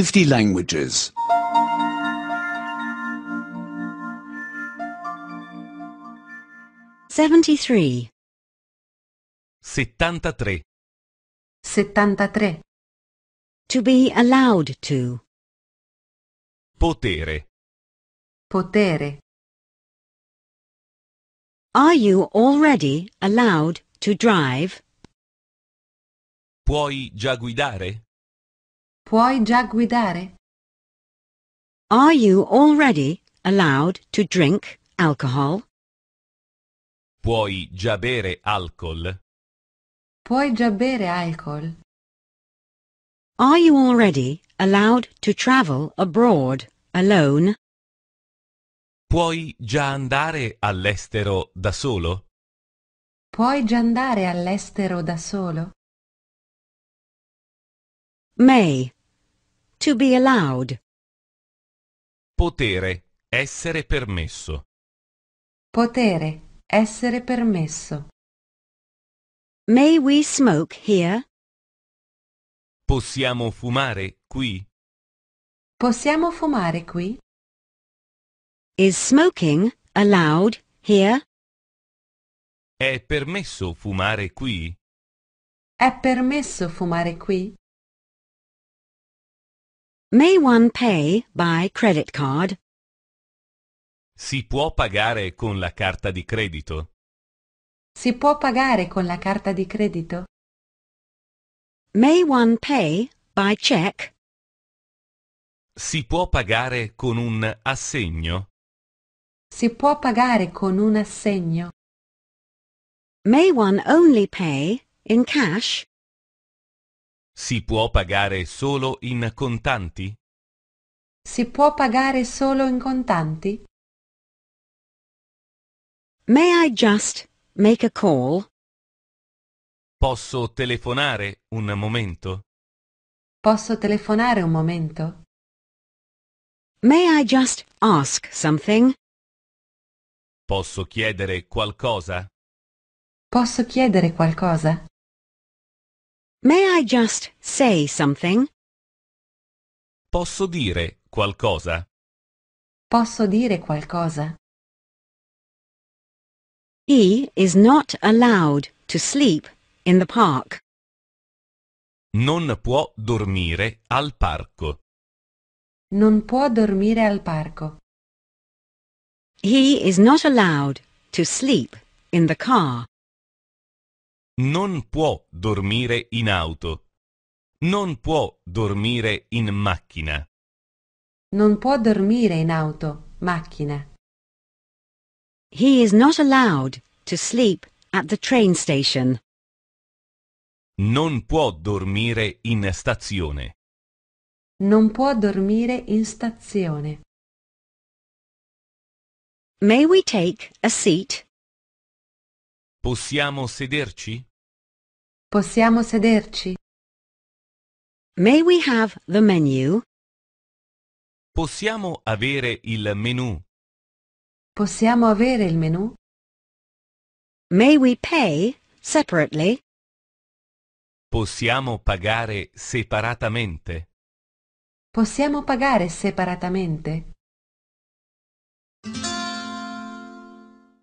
50 languages. 73. 73. 73. To be allowed to. Potere. Potere. Are you already allowed to drive? Puoi già guidare? Puoi già guidare? Are you already allowed to drink alcohol? Puoi già bere alcol? Puoi già bere alcol? Are you already allowed to travel abroad alone? Puoi già andare all'estero da solo? Puoi già andare all'estero da solo? May To be allowed. Potere, essere permesso. Potere, essere permesso. May we smoke here? Possiamo fumare qui? Possiamo fumare qui? Is smoking allowed here? È permesso fumare qui? È permesso fumare qui? May one pay by credit card? Si può pagare con la carta di credito? Si può pagare con la carta di credito? May one pay by check? Si può pagare con un assegno? Si può pagare con un assegno? May one only pay in cash? Si può pagare solo in contanti? Si può pagare solo in contanti? May I just make a call? Posso telefonare un momento? Posso telefonare un momento? May I just ask something? Posso chiedere qualcosa? Posso chiedere qualcosa? May I just say something? Posso dire qualcosa? Posso dire qualcosa? He is not allowed to sleep in the park. Non può dormire al parco. Non può dormire al parco. He is not allowed to sleep in the car. Non può dormire in auto. Non può dormire in macchina. Non può dormire in auto, macchina. He is not allowed to sleep at the train station. Non può dormire in stazione. Non può dormire in stazione. May we take a seat? Possiamo sederci? Possiamo sederci? May we have the menu? Possiamo avere il menu? Possiamo avere il menu? May we pay separately? Possiamo pagare separatamente? Possiamo pagare separatamente?